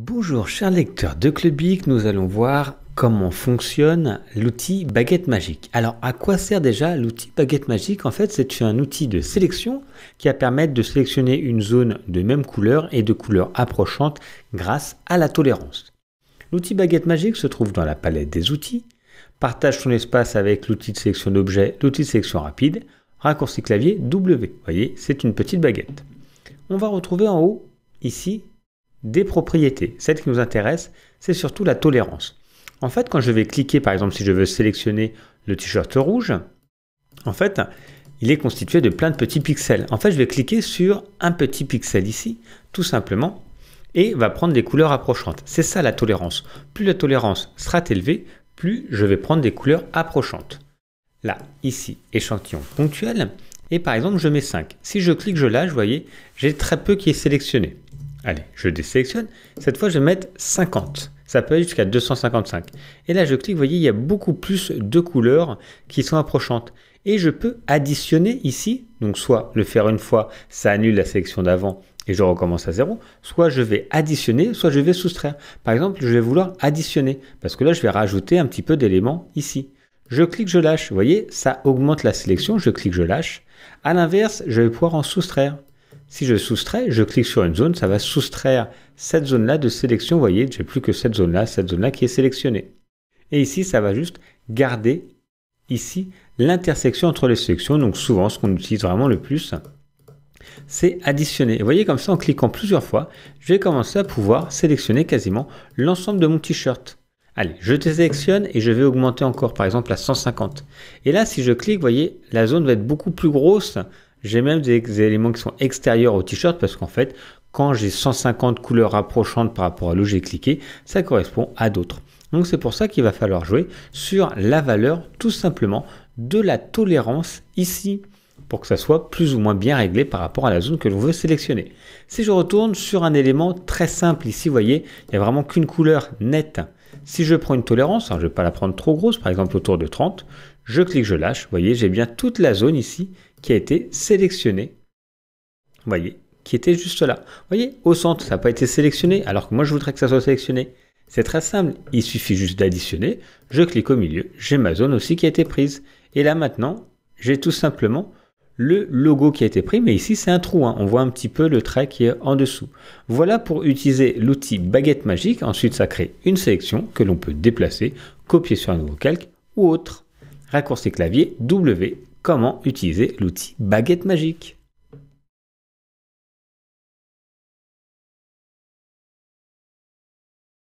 Bonjour chers lecteurs de Clubic, nous allons voir comment fonctionne l'outil baguette magique. Alors à quoi sert déjà l'outil baguette magique En fait c'est un outil de sélection qui va permettre de sélectionner une zone de même couleur et de couleurs approchantes grâce à la tolérance. L'outil baguette magique se trouve dans la palette des outils, partage son espace avec l'outil de sélection d'objets, l'outil de sélection rapide, raccourci clavier W. Vous voyez c'est une petite baguette. On va retrouver en haut ici des propriétés. Celle qui nous intéresse, c'est surtout la tolérance. En fait, quand je vais cliquer, par exemple, si je veux sélectionner le t-shirt rouge, en fait, il est constitué de plein de petits pixels. En fait, je vais cliquer sur un petit pixel ici, tout simplement, et va prendre des couleurs approchantes. C'est ça la tolérance. Plus la tolérance sera élevée, plus je vais prendre des couleurs approchantes. Là, ici, échantillon ponctuel, et par exemple, je mets 5. Si je clique, je lâche, vous voyez, j'ai très peu qui est sélectionné. Allez, je désélectionne. Cette fois, je vais mettre 50. Ça peut aller jusqu'à 255. Et là, je clique, vous voyez, il y a beaucoup plus de couleurs qui sont approchantes. Et je peux additionner ici, donc soit le faire une fois, ça annule la sélection d'avant et je recommence à zéro, soit je vais additionner, soit je vais soustraire. Par exemple, je vais vouloir additionner, parce que là, je vais rajouter un petit peu d'éléments ici. Je clique, je lâche. Vous voyez, ça augmente la sélection. Je clique, je lâche. À l'inverse, je vais pouvoir en soustraire. Si je soustrais, je clique sur une zone, ça va soustraire cette zone-là de sélection. Vous voyez, j'ai plus que cette zone-là, cette zone-là qui est sélectionnée. Et ici, ça va juste garder ici l'intersection entre les sélections. Donc souvent, ce qu'on utilise vraiment le plus, c'est additionner. Et vous voyez comme ça, en cliquant plusieurs fois, je vais commencer à pouvoir sélectionner quasiment l'ensemble de mon t-shirt. Allez, je sélectionne et je vais augmenter encore, par exemple à 150. Et là, si je clique, vous voyez, la zone va être beaucoup plus grosse j'ai même des éléments qui sont extérieurs au t-shirt parce qu'en fait, quand j'ai 150 couleurs approchantes par rapport à l'où j'ai cliqué, ça correspond à d'autres. Donc c'est pour ça qu'il va falloir jouer sur la valeur tout simplement de la tolérance ici pour que ça soit plus ou moins bien réglé par rapport à la zone que l'on veut sélectionner. Si je retourne sur un élément très simple ici, vous voyez, il n'y a vraiment qu'une couleur nette. Si je prends une tolérance, hein, je ne vais pas la prendre trop grosse, par exemple autour de 30, je clique, je lâche, vous voyez, j'ai bien toute la zone ici qui a été sélectionnée. Vous voyez, qui était juste là. Vous voyez, au centre, ça n'a pas été sélectionné, alors que moi je voudrais que ça soit sélectionné. C'est très simple, il suffit juste d'additionner, je clique au milieu, j'ai ma zone aussi qui a été prise. Et là maintenant, j'ai tout simplement le logo qui a été pris, mais ici c'est un trou, hein. on voit un petit peu le trait qui est en dessous. Voilà pour utiliser l'outil baguette magique, ensuite ça crée une sélection que l'on peut déplacer, copier sur un nouveau calque ou autre. Raccourci clavier W, comment utiliser l'outil baguette magique